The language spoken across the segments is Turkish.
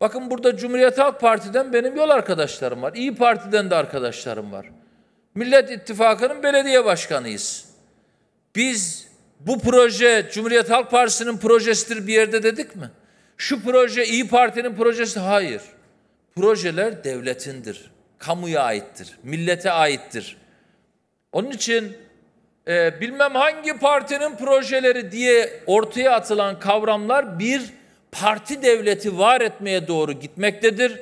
Bakın burada Cumhuriyet Halk Parti'den benim yol arkadaşlarım var. İyi Parti'den de arkadaşlarım var. Millet İttifakı'nın belediye başkanıyız. Biz bu proje Cumhuriyet Halk Partisi'nin projesidir bir yerde dedik mi? Şu proje İyi Parti'nin projesi hayır. Projeler devletindir. Kamuya aittir. Millete aittir. Onun için e, bilmem hangi partinin projeleri diye ortaya atılan kavramlar bir parti devleti var etmeye doğru gitmektedir.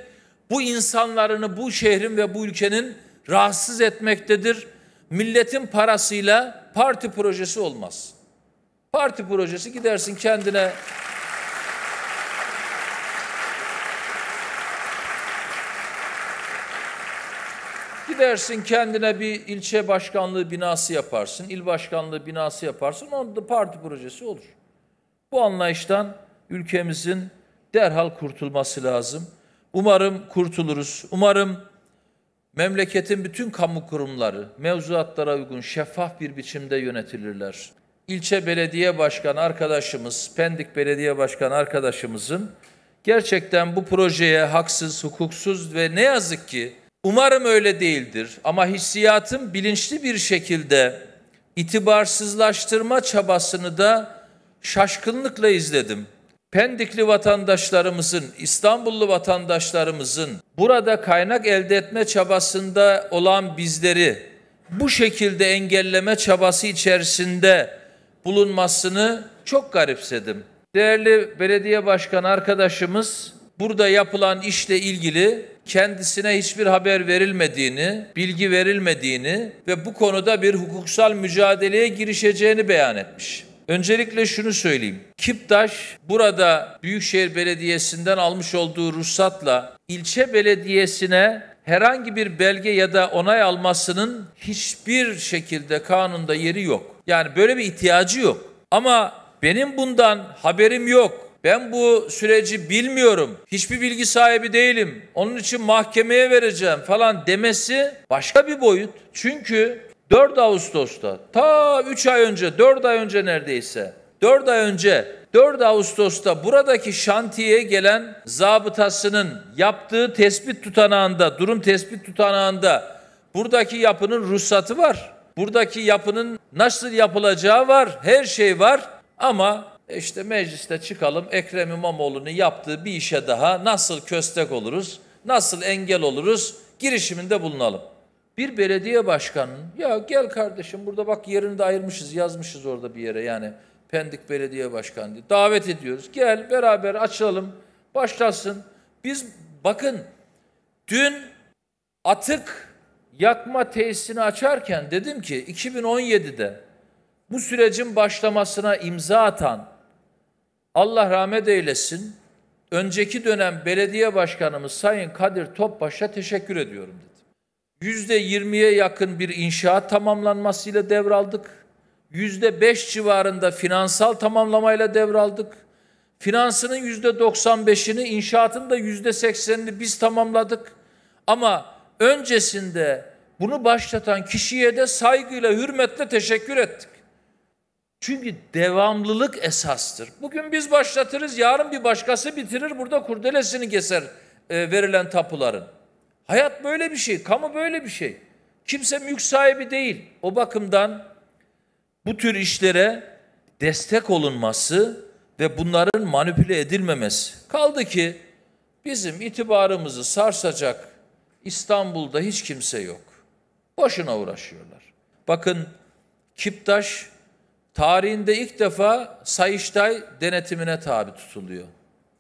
Bu insanlarını bu şehrin ve bu ülkenin rahatsız etmektedir. Milletin parasıyla parti projesi olmaz. Parti projesi gidersin kendine gidersin kendine bir ilçe başkanlığı binası yaparsın, il başkanlığı binası yaparsın. Onun da parti projesi olur. Bu anlayıştan ülkemizin derhal kurtulması lazım. Umarım kurtuluruz. Umarım memleketin bütün kamu kurumları mevzuatlara uygun şeffaf bir biçimde yönetilirler. İlçe belediye başkan arkadaşımız, Pendik belediye başkan arkadaşımızın gerçekten bu projeye haksız, hukuksuz ve ne yazık ki umarım öyle değildir ama hissiyatım bilinçli bir şekilde itibarsızlaştırma çabasını da şaşkınlıkla izledim. Pendikli vatandaşlarımızın, İstanbullu vatandaşlarımızın burada kaynak elde etme çabasında olan bizleri bu şekilde engelleme çabası içerisinde bulunmasını çok garipsedim. Değerli belediye başkan arkadaşımız burada yapılan işle ilgili kendisine hiçbir haber verilmediğini, bilgi verilmediğini ve bu konuda bir hukuksal mücadeleye girişeceğini beyan etmiş. Öncelikle şunu söyleyeyim. Kiptaş burada Büyükşehir Belediyesi'nden almış olduğu ruhsatla ilçe belediyesine herhangi bir belge ya da onay almasının hiçbir şekilde kanunda yeri yok. Yani böyle bir ihtiyacı yok. Ama benim bundan haberim yok. Ben bu süreci bilmiyorum. Hiçbir bilgi sahibi değilim. Onun için mahkemeye vereceğim falan demesi başka bir boyut. Çünkü 4 Ağustos'ta ta 3 ay önce 4 ay önce neredeyse 4 ay önce 4 Ağustos'ta buradaki şantiyeye gelen zabıtasının yaptığı tespit tutanağında, durum tespit tutanağında buradaki yapının ruhsatı var. Buradaki yapının nasıl yapılacağı var, her şey var ama e, işte mecliste çıkalım Ekrem İmamoğlu'nun yaptığı bir işe daha nasıl köstek oluruz, nasıl engel oluruz girişiminde bulunalım bir belediye başkanının ya gel kardeşim burada bak yerini de ayırmışız yazmışız orada bir yere yani Pendik Belediye Başkanı diye davet ediyoruz. Gel beraber açalım başlasın. Biz bakın dün atık yakma tesisini açarken dedim ki 2017'de bu sürecin başlamasına imza atan Allah rahmet eylesin önceki dönem belediye başkanımız Sayın Kadir Topbaş'a teşekkür ediyorum dedi. %20'ye yakın bir inşaat tamamlanmasıyla devraldık. %5 civarında finansal tamamlamayla devraldık. Finansının %95'ini, inşaatın da %80'ini biz tamamladık. Ama öncesinde bunu başlatan kişiye de saygıyla, hürmetle teşekkür ettik. Çünkü devamlılık esastır. Bugün biz başlatırız, yarın bir başkası bitirir, burada kurdelesini keser e, verilen tapuların. Hayat böyle bir şey, kamu böyle bir şey. Kimse mülk sahibi değil. O bakımdan bu tür işlere destek olunması ve bunların manipüle edilmemesi. Kaldı ki bizim itibarımızı sarsacak İstanbul'da hiç kimse yok. Boşuna uğraşıyorlar. Bakın Kiptaş tarihinde ilk defa Sayıştay denetimine tabi tutuluyor.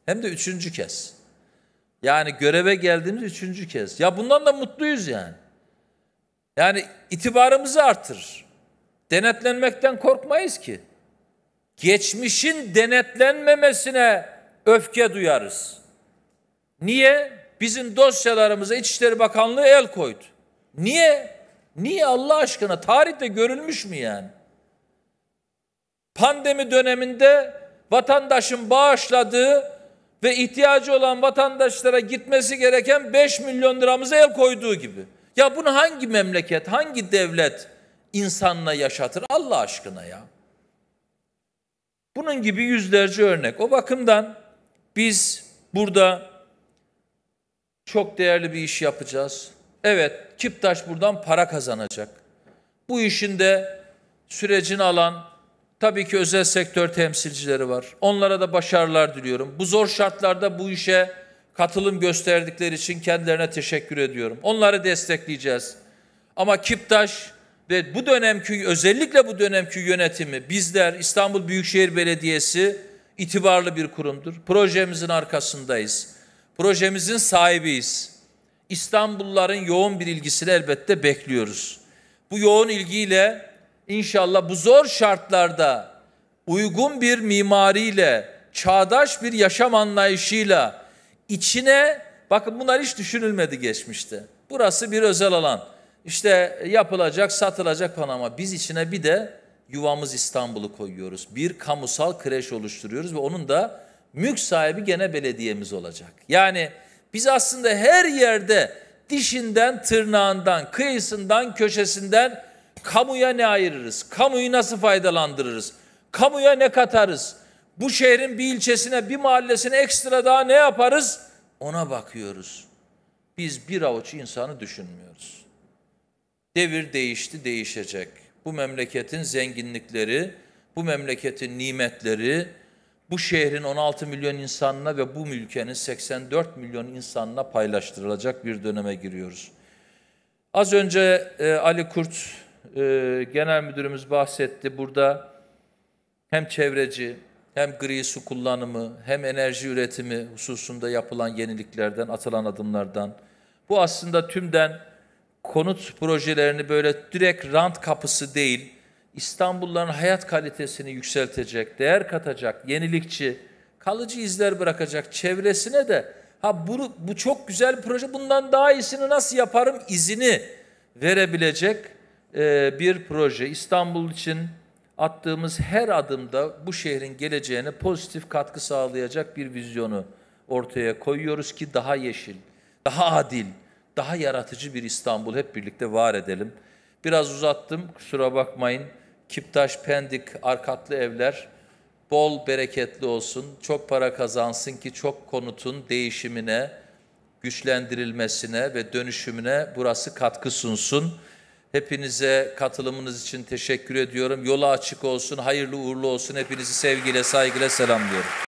Hem de üçüncü kez. Yani göreve geldiğimiz üçüncü kez. Ya bundan da mutluyuz yani. Yani itibarımızı artırır. Denetlenmekten korkmayız ki. Geçmişin denetlenmemesine öfke duyarız. Niye? Bizim dosyalarımıza İçişleri Bakanlığı el koydu. Niye? Niye Allah aşkına? Tarihte görülmüş mü yani? Pandemi döneminde vatandaşın bağışladığı ve ihtiyacı olan vatandaşlara gitmesi gereken 5 milyon liramıza el koyduğu gibi. Ya bunu hangi memleket, hangi devlet insanla yaşatır Allah aşkına ya? Bunun gibi yüzlerce örnek. O bakımdan biz burada çok değerli bir iş yapacağız. Evet, Kiptaş buradan para kazanacak. Bu işin de sürecini alan Tabii ki özel sektör temsilcileri var. Onlara da başarılar diliyorum. Bu zor şartlarda bu işe katılım gösterdikleri için kendilerine teşekkür ediyorum. Onları destekleyeceğiz. Ama Kiptaş ve bu dönemki özellikle bu dönemki yönetimi bizler İstanbul Büyükşehir Belediyesi itibarlı bir kurumdur. Projemizin arkasındayız. Projemizin sahibiyiz. İstanbulluların yoğun bir ilgisini elbette bekliyoruz. Bu yoğun ilgiyle İnşallah bu zor şartlarda uygun bir mimariyle, çağdaş bir yaşam anlayışıyla içine bakın bunlar hiç düşünülmedi geçmişte. Burası bir özel alan. İşte yapılacak, satılacak falan ama biz içine bir de yuvamız İstanbul'u koyuyoruz. Bir kamusal kreş oluşturuyoruz ve onun da mülk sahibi gene belediyemiz olacak. Yani biz aslında her yerde dişinden, tırnağından, kıyısından, köşesinden Kamuya ne ayırırız? Kamuyu nasıl faydalandırırız? Kamuya ne katarız? Bu şehrin bir ilçesine, bir mahallesine ekstra daha ne yaparız? Ona bakıyoruz. Biz bir avuç insanı düşünmüyoruz. Devir değişti, değişecek. Bu memleketin zenginlikleri, bu memleketin nimetleri, bu şehrin 16 milyon insanına ve bu ülkenin 84 milyon insanına paylaştırılacak bir döneme giriyoruz. Az önce e, Ali Kurt e, genel müdürümüz bahsetti. Burada hem çevreci, hem gri su kullanımı, hem enerji üretimi hususunda yapılan yeniliklerden, atılan adımlardan. Bu aslında tümden konut projelerini böyle direkt rant kapısı değil, İstanbulluların hayat kalitesini yükseltecek, değer katacak, yenilikçi, kalıcı izler bırakacak çevresine de ha bunu, bu çok güzel bir proje bundan daha iyisini nasıl yaparım izini verebilecek e, bir proje. İstanbul için attığımız her adımda bu şehrin geleceğine pozitif katkı sağlayacak bir vizyonu ortaya koyuyoruz ki daha yeşil, daha adil, daha yaratıcı bir İstanbul hep birlikte var edelim. Biraz uzattım, kusura bakmayın. Kiptaş, Pendik, Arkatlı evler bol bereketli olsun, çok para kazansın ki çok konutun değişimine, güçlendirilmesine ve dönüşümüne burası katkı sunsun. Hepinize katılımınız için teşekkür ediyorum. Yola açık olsun, hayırlı uğurlu olsun. Hepinizi sevgiyle, saygıyla selamlıyorum.